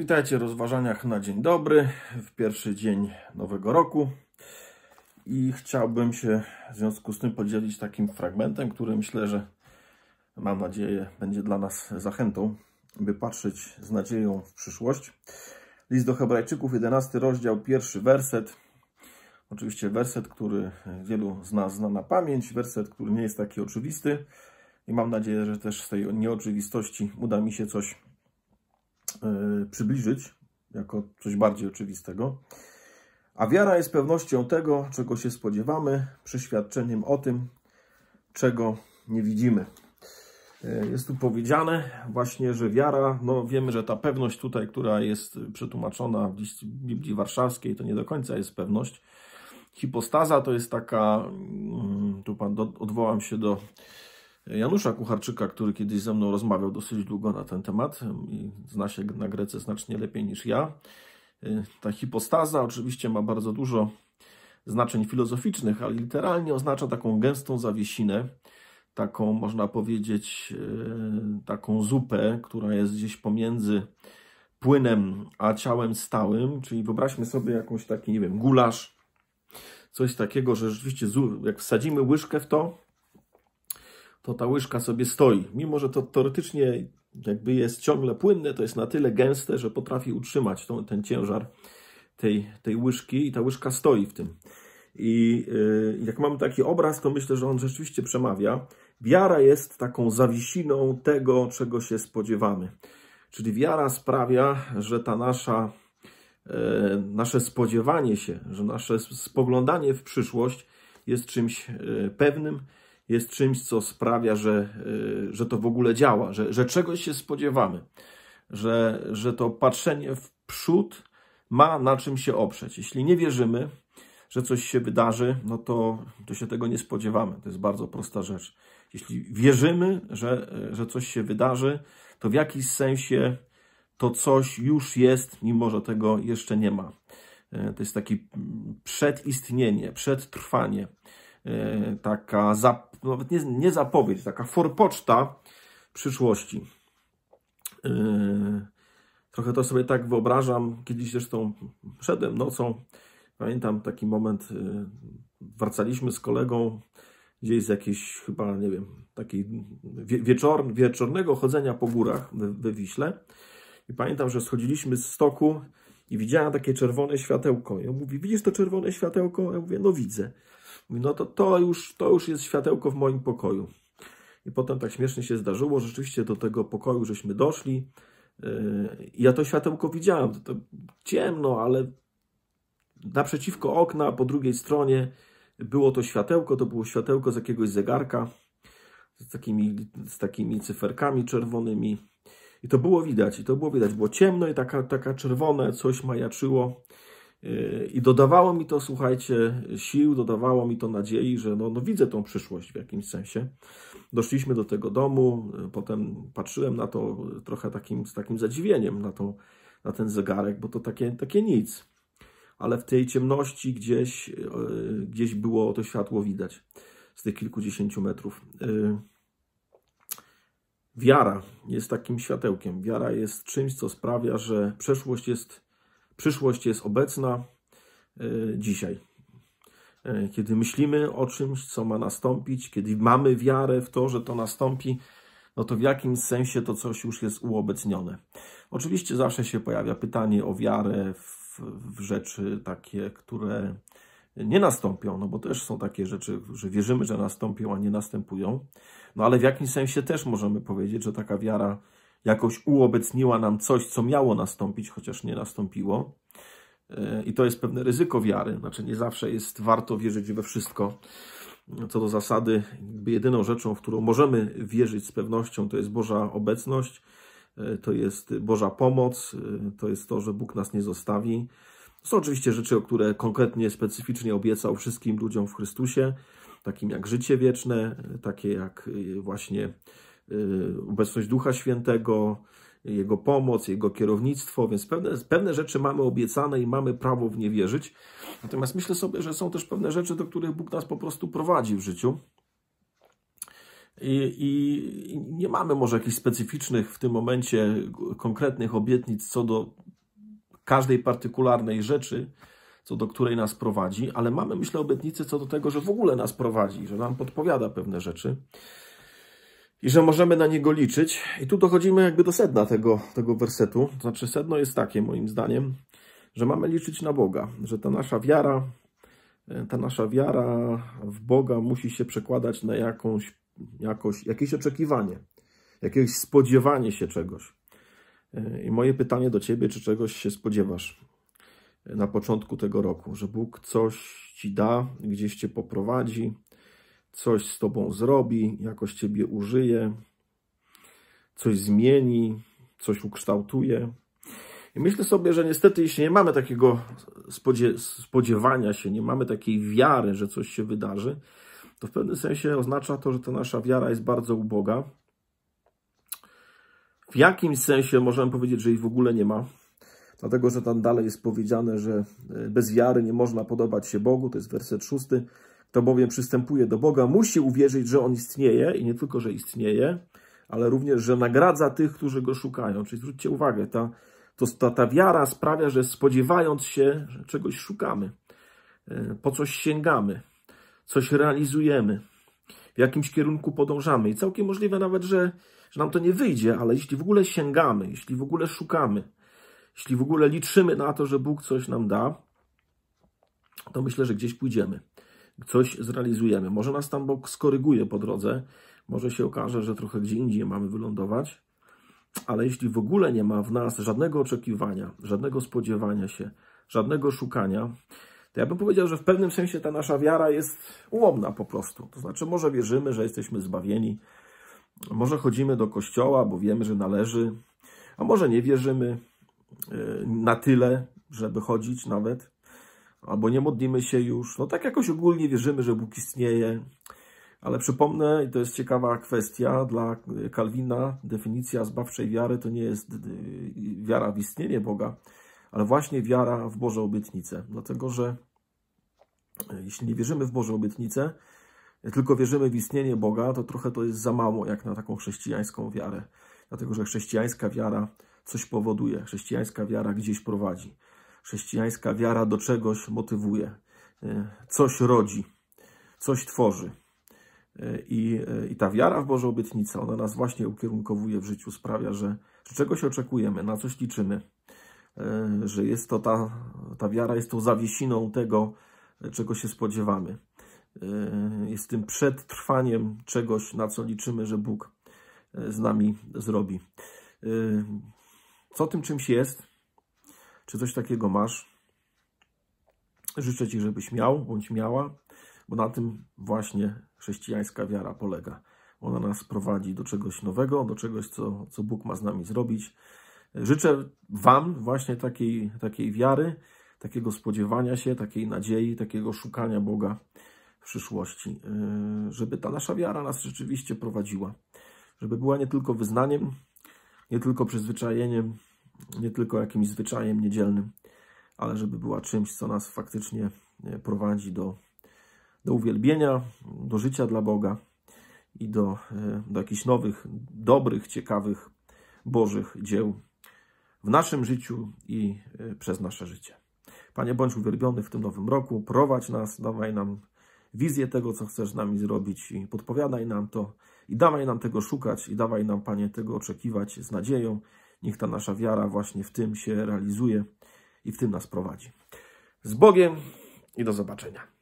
Witajcie w rozważaniach na dzień dobry, w pierwszy dzień nowego roku. I chciałbym się w związku z tym podzielić takim fragmentem, który myślę, że mam nadzieję będzie dla nas zachętą, by patrzeć z nadzieją w przyszłość. List do Hebrajczyków, 11 rozdział, pierwszy werset. Oczywiście werset, który wielu z nas zna na pamięć, werset, który nie jest taki oczywisty. I mam nadzieję, że też z tej nieoczywistości uda mi się coś E, przybliżyć jako coś bardziej oczywistego. A wiara jest pewnością tego, czego się spodziewamy, przeświadczeniem o tym, czego nie widzimy. E, jest tu powiedziane właśnie, że wiara, no wiemy, że ta pewność tutaj, która jest przetłumaczona w Biblii Warszawskiej, to nie do końca jest pewność. Hipostaza to jest taka, mm, tu pan odwołam się do Janusza Kucharczyka, który kiedyś ze mną rozmawiał dosyć długo na ten temat i zna się na Grece znacznie lepiej niż ja. Y, ta hipostaza oczywiście ma bardzo dużo znaczeń filozoficznych, ale literalnie oznacza taką gęstą zawiesinę, taką można powiedzieć, y, taką zupę, która jest gdzieś pomiędzy płynem a ciałem stałym, czyli wyobraźmy sobie jakąś taki, nie wiem, gulasz, coś takiego, że rzeczywiście jak wsadzimy łyżkę w to, to ta łyżka sobie stoi. Mimo, że to teoretycznie jakby jest ciągle płynne, to jest na tyle gęste, że potrafi utrzymać tą, ten ciężar tej, tej łyżki i ta łyżka stoi w tym. I yy, jak mamy taki obraz, to myślę, że on rzeczywiście przemawia. Wiara jest taką zawisiną tego, czego się spodziewamy. Czyli wiara sprawia, że ta nasza, y, nasze spodziewanie się, że nasze spoglądanie w przyszłość jest czymś y, pewnym, jest czymś, co sprawia, że, y, że to w ogóle działa, że, że czegoś się spodziewamy, że, że to patrzenie w przód ma na czym się oprzeć. Jeśli nie wierzymy, że coś się wydarzy, no to, to się tego nie spodziewamy. To jest bardzo prosta rzecz. Jeśli wierzymy, że, że coś się wydarzy, to w jakiś sensie to coś już jest, mimo że tego jeszcze nie ma. Y, to jest takie mm, przedistnienie, przedtrwanie. E, taka, zap, nawet nie, nie zapowiedź, taka forpoczta przyszłości. E, trochę to sobie tak wyobrażam. Kiedyś zresztą szedłem nocą. Pamiętam taki moment, e, wracaliśmy z kolegą gdzieś z jakiejś chyba, nie wiem, takiej wieczor, wieczornego chodzenia po górach we, we Wiśle. I pamiętam, że schodziliśmy z stoku i widziała takie czerwone światełko. I on mówi, widzisz to czerwone światełko? Ja mówię, no widzę. Mówi, no to, to, już, to już jest światełko w moim pokoju. I potem tak śmiesznie się zdarzyło, rzeczywiście do tego pokoju żeśmy doszli. Yy, ja to światełko widziałem, to, to ciemno, ale naprzeciwko okna, po drugiej stronie było to światełko, to było światełko z jakiegoś zegarka z takimi, z takimi cyferkami czerwonymi. I to było widać, i to było widać. Było ciemno i taka, taka czerwone coś majaczyło. E, I dodawało mi to, słuchajcie, sił, dodawało mi to nadziei, że no, no widzę tą przyszłość w jakimś sensie. Doszliśmy do tego domu, e, potem patrzyłem na to trochę takim, z takim zadziwieniem, na, to na ten zegarek, bo to takie, takie nic. Ale w tej ciemności gdzieś, e, gdzieś było to światło widać z tych kilkudziesięciu metrów. Wiara jest takim światełkiem. Wiara jest czymś, co sprawia, że przeszłość jest, przyszłość jest obecna e, dzisiaj. E, kiedy myślimy o czymś, co ma nastąpić, kiedy mamy wiarę w to, że to nastąpi, no to w jakim sensie to coś już jest uobecnione. Oczywiście zawsze się pojawia pytanie o wiarę w, w rzeczy takie, które nie nastąpią, no bo też są takie rzeczy, że wierzymy, że nastąpią, a nie następują. No ale w jakimś sensie też możemy powiedzieć, że taka wiara jakoś uobecniła nam coś, co miało nastąpić, chociaż nie nastąpiło. E, I to jest pewne ryzyko wiary. Znaczy, nie zawsze jest warto wierzyć we wszystko. Co do zasady, jedyną rzeczą, w którą możemy wierzyć z pewnością, to jest Boża obecność, e, to jest Boża pomoc, e, to jest to, że Bóg nas nie zostawi to są oczywiście rzeczy, o które konkretnie, specyficznie obiecał wszystkim ludziom w Chrystusie, takim jak życie wieczne, takie jak y, właśnie y, obecność Ducha Świętego, Jego pomoc, Jego kierownictwo, więc pewne, pewne rzeczy mamy obiecane i mamy prawo w nie wierzyć. Natomiast myślę sobie, że są też pewne rzeczy, do których Bóg nas po prostu prowadzi w życiu. I, I, nie mamy może jakichś specyficznych w tym momencie konkretnych obietnic co do każdej partykularnej rzeczy, co do której nas prowadzi, ale mamy, myślę, obietnicę co do tego, że w ogóle nas prowadzi, że nam podpowiada pewne rzeczy i że możemy na niego liczyć. I tu dochodzimy jakby do sedna tego, tego wersetu. To znaczy, sedno jest takie, moim zdaniem, że mamy liczyć na Boga, że ta nasza wiara, e, ta nasza wiara w Boga musi się przekładać na jakąś, jakoś, jakieś oczekiwanie, jakieś spodziewanie się czegoś. E, I moje pytanie do Ciebie, czy czegoś się spodziewasz e, na początku tego roku, że Bóg coś Ci da, gdzieś Cię poprowadzi, coś z Tobą zrobi, jakoś Ciebie użyje, coś zmieni, coś ukształtuje. I myślę sobie, że niestety, jeśli nie mamy takiego spodzie spodziewania się, nie mamy takiej wiary, że coś się wydarzy, to w pewnym sensie oznacza to, że ta nasza wiara jest bardzo uboga w jakimś sensie możemy powiedzieć, że ich w ogóle nie ma, dlatego że tam dalej jest powiedziane, że e, bez wiary nie można podobać się Bogu, to jest werset szósty. Kto bowiem przystępuje do Boga, musi uwierzyć, że On istnieje i nie tylko, że istnieje, ale również, że nagradza tych, którzy Go szukają. Czyli zwróćcie uwagę, ta, to, ta, ta wiara sprawia, że spodziewając się, że czegoś szukamy, e, po coś sięgamy, coś realizujemy, w jakimś kierunku podążamy. I całkiem możliwe nawet, że że nam to nie wyjdzie, ale jeśli w ogóle sięgamy, jeśli w ogóle szukamy, jeśli w ogóle liczymy na to, że Bóg coś nam da, to myślę, że gdzieś pójdziemy, coś zrealizujemy. Może nas tam Bóg skoryguje po drodze, może się okaże, że trochę gdzie indziej mamy wylądować, ale jeśli w ogóle nie ma w nas żadnego oczekiwania, żadnego spodziewania się, żadnego szukania, to ja bym powiedział, że w pewnym sensie ta nasza wiara jest ułomna po prostu. To znaczy, może wierzymy, że jesteśmy zbawieni, może chodzimy do kościoła, bo wiemy, że należy, a może nie wierzymy e, na tyle, żeby chodzić nawet, albo nie modlimy się już. No tak jakoś ogólnie wierzymy, że Bóg istnieje, ale przypomnę, i to jest ciekawa kwestia, dla Kalwina definicja zbawczej wiary to nie jest e, wiara w istnienie Boga, ale właśnie wiara w Boże obietnice. Dlatego, że e, jeśli nie wierzymy w Boże obietnice, tylko wierzymy w istnienie Boga, to trochę to jest za mało jak na taką chrześcijańską wiarę. Dlatego, że chrześcijańska wiara coś powoduje, chrześcijańska wiara gdzieś prowadzi, chrześcijańska wiara do czegoś motywuje, e, coś rodzi, coś tworzy. E, I, e, I, ta wiara w Boże obietnicę, ona nas właśnie ukierunkowuje w życiu, sprawia, że, że czegoś oczekujemy, na coś liczymy, że jest to ta, ta wiara jest tą zawiesiną tego, czego się spodziewamy. Y, jest tym przetrwaniem czegoś, na co liczymy, że Bóg y, z nami zrobi. Y, co tym czymś jest? Czy coś takiego masz? Życzę Ci, żebyś miał bądź miała, bo na tym właśnie chrześcijańska wiara polega. Ona nas prowadzi do czegoś nowego, do czegoś, co, co Bóg ma z nami zrobić. Życzę Wam właśnie takiej, takiej wiary, takiego spodziewania się, takiej nadziei, takiego szukania Boga przyszłości, y, żeby ta nasza wiara nas rzeczywiście prowadziła, żeby była nie tylko wyznaniem, nie tylko przyzwyczajeniem, nie tylko jakimś zwyczajem niedzielnym, ale żeby była czymś, co nas faktycznie y, prowadzi do, do uwielbienia, do życia dla Boga i do, y, do jakichś nowych, dobrych, ciekawych, bożych dzieł w naszym życiu i przez nasze życie. Panie, bądź uwielbiony w tym nowym roku, prowadź nas, dawaj nam wizję tego, co chcesz z nami zrobić i podpowiadaj nam to i dawaj nam tego szukać i dawaj nam, Panie, tego oczekiwać z nadzieją. Niech ta nasza wiara właśnie w tym się realizuje i w tym nas prowadzi. Z Bogiem i do zobaczenia.